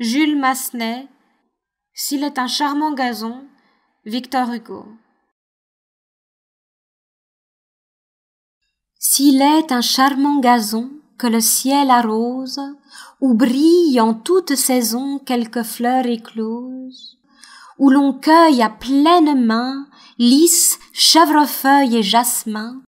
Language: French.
Jules Massenet, S'il est un charmant gazon, Victor Hugo. S'il est un charmant gazon que le ciel arrose, où brille en toute saison quelque fleurs éclose, où l'on cueille à pleine main lys, chèvrefeuille et jasmin,